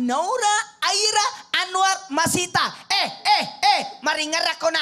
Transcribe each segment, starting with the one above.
Naura, Aira, Anwar, Masita. Eh, eh, eh, mari ngerak kona.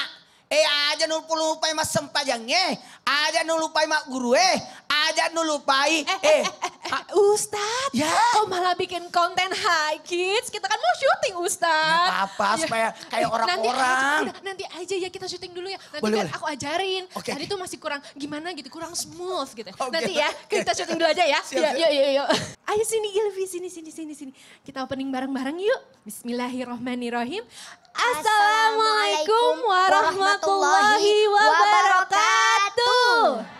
Eh aja nulupai mas sempajang eh. Aja nulupai mak guru eh. Aja nulupai eh. eh, eh, eh. eh Uh, Ustadz, ya. kok malah bikin konten high kids? Kita kan mau syuting Ustadz. Gak apa-apa, ya. supaya kayak orang-orang. Nanti, nanti aja ya kita syuting dulu ya. Nanti boleh, kan boleh. aku ajarin. Okay, Tadi tuh masih kurang gimana gitu, kurang smooth gitu. Okay. Nanti ya, kita syuting dulu aja ya. Iya iya iya. Yuk, ya, yuk, ya. yuk. Ayo sini Ilvi, sini, sini, sini, sini. Kita opening bareng-bareng yuk. Bismillahirrohmanirrohim. Assalamualaikum warahmatullahi wabarakatuh.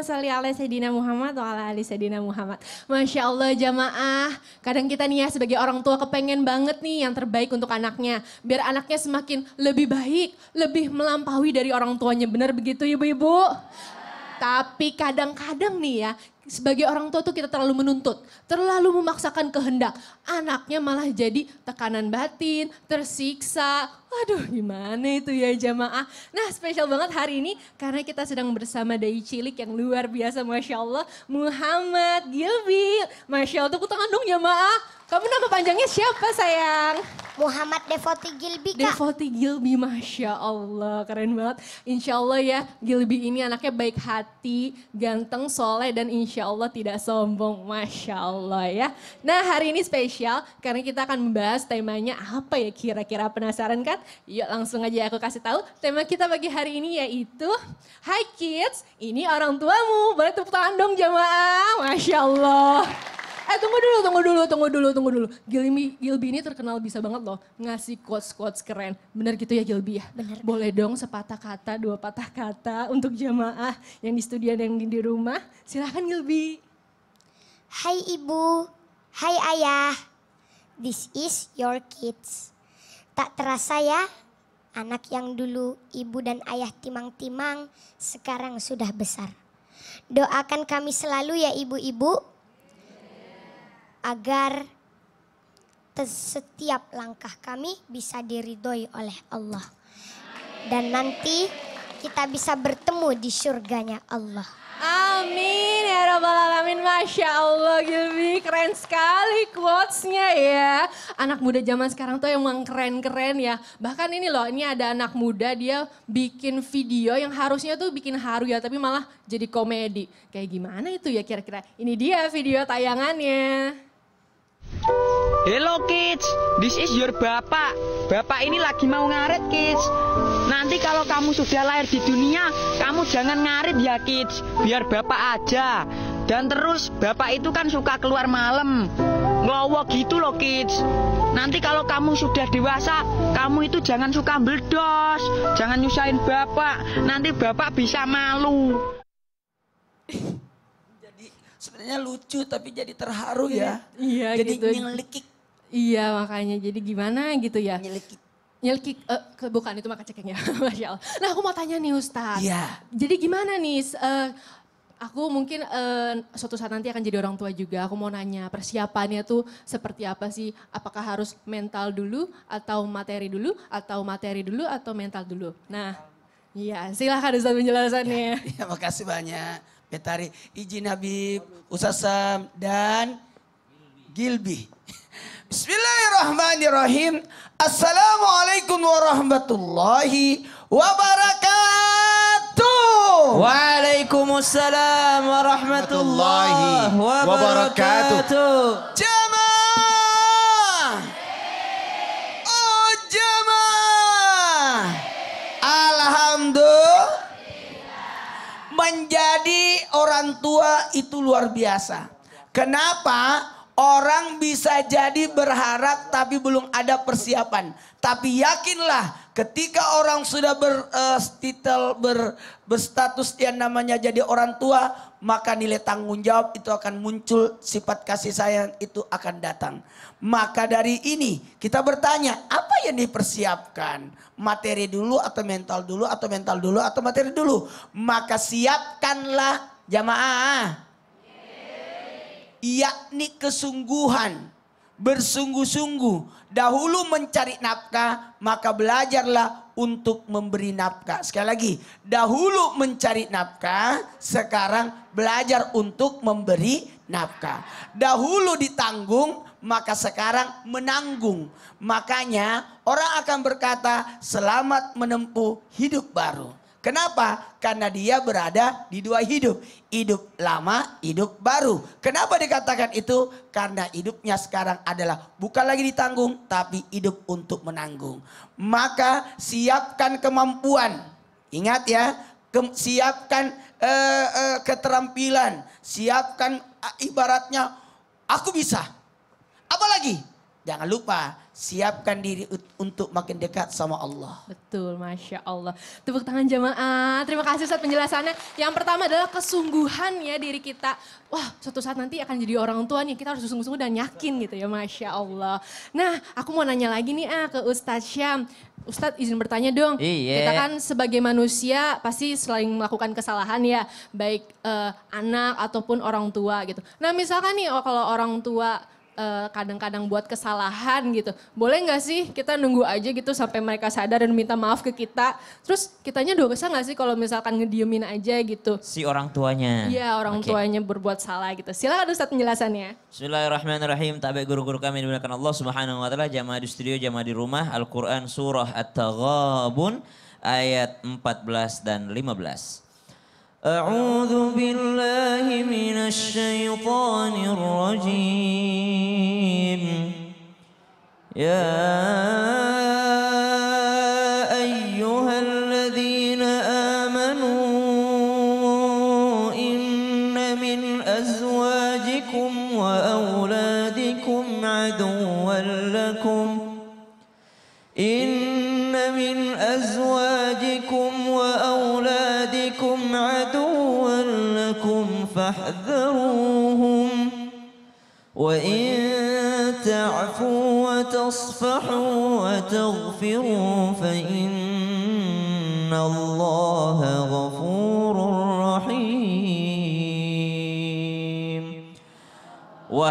Allahumma sholli ala Sayyidina Muhammad wa ala ali Sayyidina Muhammad. Masya Allah jamaah, kadang kita nih ya sebagai orang tua kepengen banget nih yang terbaik untuk anaknya. Biar anaknya semakin lebih baik, lebih melampaui dari orang tuanya. Benar begitu ibu-ibu? Tapi kadang-kadang nih ya, sebagai orang tua tuh kita terlalu menuntut, terlalu memaksakan kehendak. Anaknya malah jadi tekanan batin, tersiksa. Waduh gimana itu ya jamaah. Nah spesial banget hari ini karena kita sedang bersama Dai Cilik yang luar biasa Masya Allah. Muhammad Gilby, Masya Allah tepuk tangan dong jamaah. Kamu nama panjangnya siapa sayang? Muhammad Devoti Gilbi kak. Devoti Gilbi Masya Allah keren banget. Insya Allah ya Gilby ini anaknya baik hati, ganteng, soleh dan insya Masya Allah tidak sombong, Masya Allah ya. Nah hari ini spesial karena kita akan membahas temanya apa ya kira-kira penasaran kan? Yuk langsung aja aku kasih tahu tema kita bagi hari ini yaitu Hai kids, ini orang tuamu. Boleh tepuk tangan dong jamaah, Masya Allah eh tunggu dulu, tunggu dulu, tunggu dulu, tunggu dulu. Gilmi, Gilby ini terkenal bisa banget loh ngasih quotes-quotes keren. Benar gitu ya Gilby ya? Bener. Boleh dong sepatah kata, dua patah kata untuk jamaah yang di studio dan yang di, di rumah. Silahkan Gilby. Hai ibu, hai ayah. This is your kids. Tak terasa ya, anak yang dulu ibu dan ayah timang-timang sekarang sudah besar. Doakan kami selalu ya ibu-ibu agar setiap langkah kami bisa diridhoi oleh Allah. Dan nanti kita bisa bertemu di surganya Allah. Amin ya Rabbal Alamin. Masya Allah Gilby, keren sekali quotes-nya ya. Anak muda zaman sekarang tuh emang keren-keren ya. Bahkan ini loh, ini ada anak muda dia bikin video yang harusnya tuh bikin haru ya. Tapi malah jadi komedi. Kayak gimana itu ya kira-kira. Ini dia video tayangannya. Hello kids, this is your bapak. Bapak ini lagi mau ngarit kids. Nanti kalau kamu sudah lahir di dunia, kamu jangan ngarit ya kids. Biar bapak aja. Dan terus bapak itu kan suka keluar malam. Ngelowo gitu loh kids. Nanti kalau kamu sudah dewasa, kamu itu jangan suka beldos. Jangan nyusahin bapak. Nanti bapak bisa malu kelihatannya lucu tapi jadi terharu ya. Iya, iya jadi gitu. nyelikik. Iya makanya jadi gimana gitu ya. Nyelikik. Nyelikik, uh, ke, bukan itu maka ya. Masya Allah. Nah aku mau tanya nih Ustadz. Iya. Jadi gimana nih, uh, aku mungkin uh, suatu saat nanti akan jadi orang tua juga. Aku mau nanya persiapannya tuh seperti apa sih? Apakah harus mental dulu atau materi dulu atau materi dulu atau mental dulu? Nah, iya silahkan Ustaz penjelasannya. Ya, ya makasih banyak. Betari, izin Habib, Usasam, dan Gilbi. Bismillahirrahmanirrahim. Assalamualaikum warahmatullahi wabarakatuh. Waalaikumsalam warahmatullahi wabarakatuh. Jemaah. Oh jemaah. Alhamdulillah orang tua itu luar biasa. Kenapa orang bisa jadi berharap tapi belum ada persiapan? Tapi yakinlah ketika orang sudah ber, uh, titel, ber, berstatus yang namanya jadi orang tua, maka nilai tanggung jawab itu akan muncul, sifat kasih sayang itu akan datang. Maka dari ini kita bertanya, apa yang dipersiapkan? Materi dulu atau mental dulu atau mental dulu atau materi dulu? Maka siapkanlah Jamaah. Yakni kesungguhan. Bersungguh-sungguh. Dahulu mencari nafkah. Maka belajarlah untuk memberi nafkah. Sekali lagi. Dahulu mencari nafkah. Sekarang belajar untuk memberi nafkah. Dahulu ditanggung, maka sekarang menanggung. Makanya orang akan berkata, selamat menempuh hidup baru. Kenapa? Karena dia berada di dua hidup. Hidup lama, hidup baru. Kenapa dikatakan itu? Karena hidupnya sekarang adalah bukan lagi ditanggung, tapi hidup untuk menanggung. Maka siapkan kemampuan. Ingat ya, ke, siapkan eh, eh, keterampilan. Siapkan ah, ibaratnya, aku bisa. Apalagi? Jangan lupa siapkan diri untuk makin dekat sama Allah. Betul, Masya Allah. Tepuk tangan jemaah. Terima kasih saat penjelasannya. Yang pertama adalah kesungguhan ya diri kita. Wah, suatu saat nanti akan jadi orang tua nih. Kita harus sungguh-sungguh dan yakin gitu ya, Masya Allah. Nah, aku mau nanya lagi nih ah, ke Ustaz Syam. Ustadz izin bertanya dong, iya. kita kan sebagai manusia pasti selain melakukan kesalahan ya, baik eh, anak ataupun orang tua gitu. Nah misalkan nih oh, kalau orang tua Eh, kadang-kadang buat kesalahan gitu. Boleh nggak sih kita nunggu aja gitu sampai mereka sadar dan minta maaf ke kita. Terus kitanya dosa nggak sih kalau misalkan ngediemin aja gitu. Si orang tuanya. Iya orang okay. tuanya berbuat salah gitu. Silahkan Ustaz penjelasannya. Bismillahirrahmanirrahim. Tabe guru-guru kami dimulakan Allah subhanahu wa ta'ala. Jamaah di studio, jamaah di rumah. Al-Quran surah At-Taghabun ayat 14 dan 15. A'udhu billahi minasyaitanirrajim. يا أيها الذين آمنوا إن من أزواجكم وأولادكم عدوا لكم إن من أزواجكم وأولادكم عدوا لكم فاحذروهم وإن تعفوا تصفحوا وتغفروا فإن الله غفور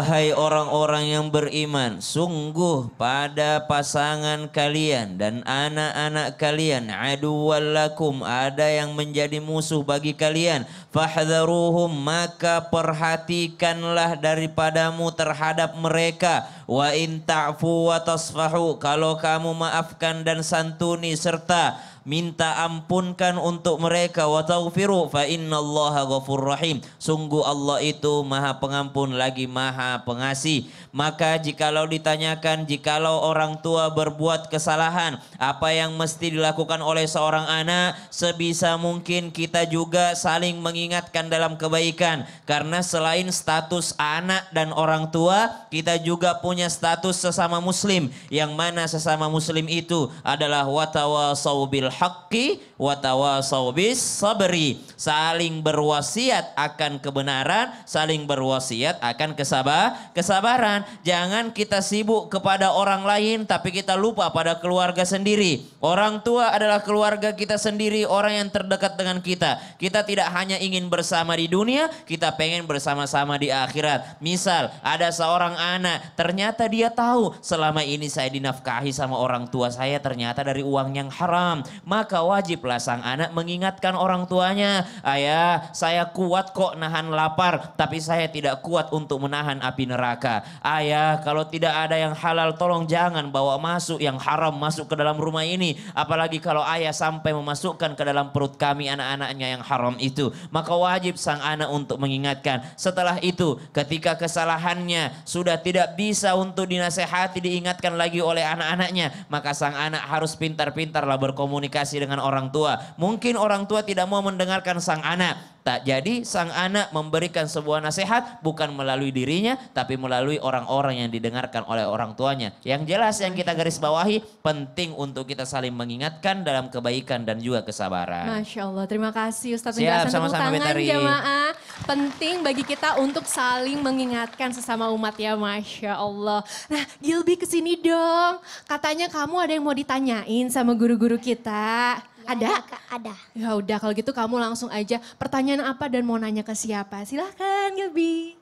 Wahai orang-orang yang beriman, sungguh pada pasangan kalian dan anak-anak kalian aduwallakum ada yang menjadi musuh bagi kalian. Fahdharuhum maka perhatikanlah daripadamu terhadap mereka. Wa in ta'fu wa tasfahu kalau kamu maafkan dan santuni serta minta ampunkan untuk mereka wa taufiru fa innallaha ghafur rahim sungguh Allah itu maha pengampun lagi maha pengasih maka jikalau ditanyakan jikalau orang tua berbuat kesalahan apa yang mesti dilakukan oleh seorang anak sebisa mungkin kita juga saling mengingatkan dalam kebaikan karena selain status anak dan orang tua kita juga punya status sesama muslim yang mana sesama muslim itu adalah watawa sawbil haqqi wa tawasaw bis sabri. Saling berwasiat akan kebenaran, saling berwasiat akan kesabar, kesabaran. Jangan kita sibuk kepada orang lain tapi kita lupa pada keluarga sendiri. Orang tua adalah keluarga kita sendiri, orang yang terdekat dengan kita. Kita tidak hanya ingin bersama di dunia, kita pengen bersama-sama di akhirat. Misal ada seorang anak, ternyata dia tahu selama ini saya dinafkahi sama orang tua saya ternyata dari uang yang haram maka wajiblah sang anak mengingatkan orang tuanya, "Ayah, saya kuat kok nahan lapar, tapi saya tidak kuat untuk menahan api neraka. Ayah, kalau tidak ada yang halal tolong jangan bawa masuk yang haram masuk ke dalam rumah ini, apalagi kalau ayah sampai memasukkan ke dalam perut kami anak-anaknya yang haram itu." Maka wajib sang anak untuk mengingatkan. Setelah itu, ketika kesalahannya sudah tidak bisa untuk dinasehati diingatkan lagi oleh anak-anaknya, maka sang anak harus pintar-pintarlah berkomunikasi komunikasi dengan orang tua. Mungkin orang tua tidak mau mendengarkan sang anak. Tak jadi sang anak memberikan sebuah nasihat bukan melalui dirinya tapi melalui orang-orang yang didengarkan oleh orang tuanya. Yang jelas yang kita garis bawahi penting untuk kita saling mengingatkan dalam kebaikan dan juga kesabaran. Masya Allah, terima kasih Ustaz Siap, sama-sama tangan jamaah penting bagi kita untuk saling mengingatkan sesama umat ya Masya Allah. Nah Gilby kesini dong, katanya kamu ada yang mau ditanyain sama guru-guru kita. Ya, ada? Ya, ada. Ya udah kalau gitu kamu langsung aja pertanyaan apa dan mau nanya ke siapa. Silahkan Gilby.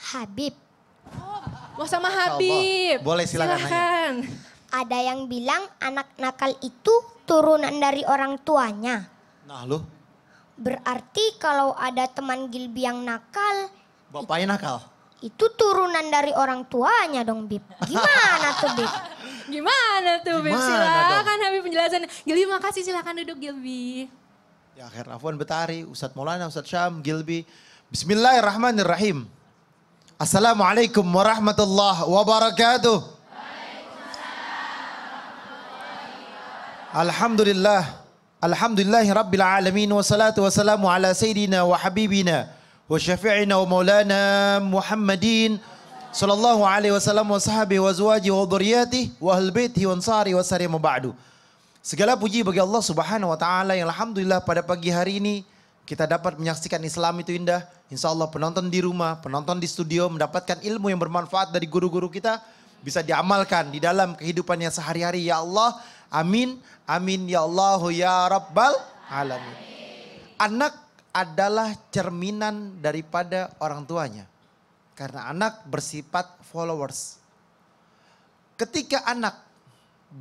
Habib. Oh, mau sama Habib. Boleh silakan. silakan. Ada yang bilang anak nakal itu turunan dari orang tuanya. Nah lu, Berarti kalau ada teman Gilby yang nakal. Bapaknya nakal? Itu turunan dari orang tuanya dong Bib. Gimana tuh Bib? Gimana tuh Bib? Silakan Habib penjelasan. Gilby makasih silakan duduk Gilby. Ya akhir afwan Betari, Ustadz Maulana, Ustadz Syam, Gilby. Bismillahirrahmanirrahim. Assalamualaikum warahmatullahi wabarakatuh. Alhamdulillah. Alhamdulillah Rabbil Alamin Wassalatu wassalamu ala Sayyidina wa Habibina Wa Syafi'ina wa Maulana Muhammadin Sallallahu alaihi wasallam wa sahabihi wa zuwaji wa dhuriyatih Wa baithi wa ansari wa sari muba'du Segala puji bagi Allah subhanahu wa ta'ala Yang Alhamdulillah pada pagi hari ini Kita dapat menyaksikan Islam itu indah Insya Allah penonton di rumah, penonton di studio Mendapatkan ilmu yang bermanfaat dari guru-guru kita Bisa diamalkan di dalam kehidupannya sehari-hari Ya Allah Amin. Amin ya Allah ya Rabbal Alamin. Anak adalah cerminan daripada orang tuanya. Karena anak bersifat followers. Ketika anak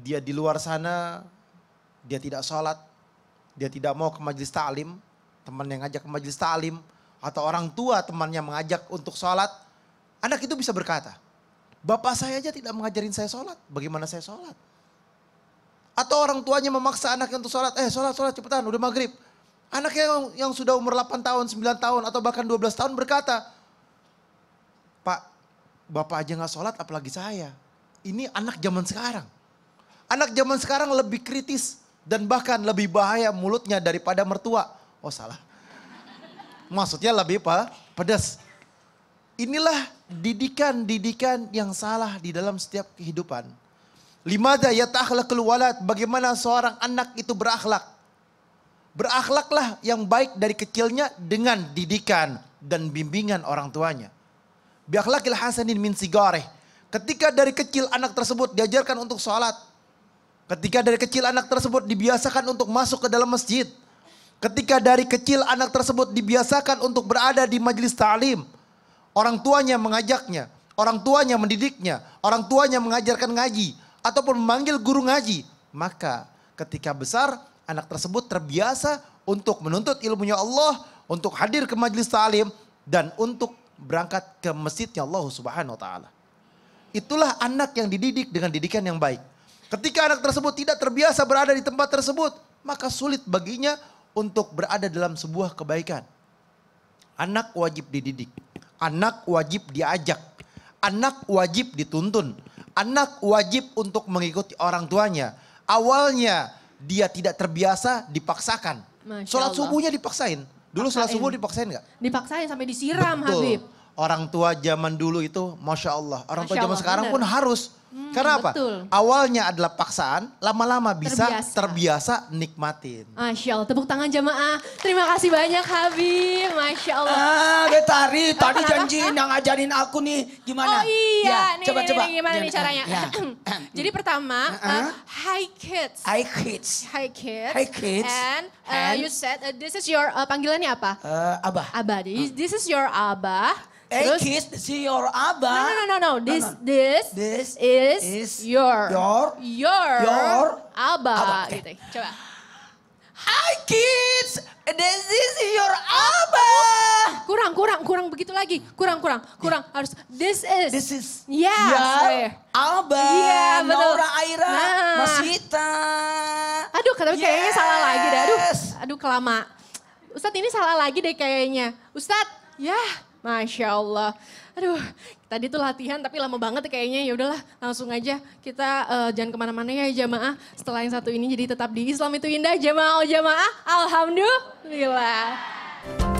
dia di luar sana, dia tidak sholat, dia tidak mau ke majelis ta'lim, teman yang ngajak ke majelis ta'lim, atau orang tua temannya mengajak untuk sholat, anak itu bisa berkata, Bapak saya aja tidak mengajarin saya sholat, bagaimana saya sholat? Atau orang tuanya memaksa anaknya untuk sholat. Eh sholat, sholat cepetan udah maghrib. Anaknya yang, yang sudah umur 8 tahun, 9 tahun atau bahkan 12 tahun berkata. Pak, bapak aja gak sholat apalagi saya. Ini anak zaman sekarang. Anak zaman sekarang lebih kritis dan bahkan lebih bahaya mulutnya daripada mertua. Oh salah. Maksudnya lebih apa? Pedas. Inilah didikan-didikan yang salah di dalam setiap kehidupan. Limada yata'akhlaqul walad, bagaimana seorang anak itu berakhlak? Berakhlaklah yang baik dari kecilnya dengan didikan dan bimbingan orang tuanya. Biakhlakil hasanin min sigareh. Ketika dari kecil anak tersebut diajarkan untuk sholat. Ketika dari kecil anak tersebut dibiasakan untuk masuk ke dalam masjid. Ketika dari kecil anak tersebut dibiasakan untuk berada di majlis ta'lim. Orang tuanya mengajaknya. Orang tuanya mendidiknya. Orang tuanya mengajarkan ngaji ataupun memanggil guru ngaji, maka ketika besar anak tersebut terbiasa untuk menuntut ilmunya Allah, untuk hadir ke majelis talim dan untuk berangkat ke masjidnya Allah Subhanahu wa taala. Itulah anak yang dididik dengan didikan yang baik. Ketika anak tersebut tidak terbiasa berada di tempat tersebut, maka sulit baginya untuk berada dalam sebuah kebaikan. Anak wajib dididik, anak wajib diajak, anak wajib dituntun, Anak wajib untuk mengikuti orang tuanya. Awalnya dia tidak terbiasa dipaksakan. Sholat subuhnya dipaksain. Dulu sholat subuh dipaksain nggak? Dipaksain sampai disiram Betul. Habib. Orang tua zaman dulu itu, masya Allah. Orang masya tua zaman Allah, sekarang bener. pun harus Hmm, Karena apa? Betul. Awalnya adalah paksaan, lama-lama bisa terbiasa. terbiasa nikmatin. Masya Allah, tepuk tangan jamaah. Terima kasih banyak Habib, Masya Allah. Ah, Betari, eh, tadi janji yang ngajarin aku nih, gimana? Oh iya, ya, nih, coba, nih, coba. nih gimana nih caranya? Ya. Jadi pertama, uh, uh, hi kids. Hi kids. Hi kids. Hi kids. And, uh, And you said uh, this is your, uh, panggilannya apa? Uh, abah. Abah, this is your abah. Terus, Hey kids, this is your Abba. No, no, no, no, no. This, no, no. this, this is, is your, your, your, your Abba. Abba. Gitu. Okay. Gitu. Coba. Hi kids, this is your Abba. Oh, kurang, kurang, kurang begitu lagi. Kurang, kurang, kurang. Yeah. Harus this is. This is. Ya. Yeah, Abba. Iya, yeah, betul. Nora Aira, nah. Mas Aduh, kata yes. kayaknya salah lagi deh. Aduh, aduh kelama. Ustadz ini salah lagi deh kayaknya. Ustadz, ya Masya Allah. Aduh, tadi tuh latihan tapi lama banget kayaknya. Ya udahlah, langsung aja kita uh, jangan kemana-mana ya jamaah. Setelah yang satu ini jadi tetap di Islam itu indah. Jamaah, oh jamaah. Alhamdulillah.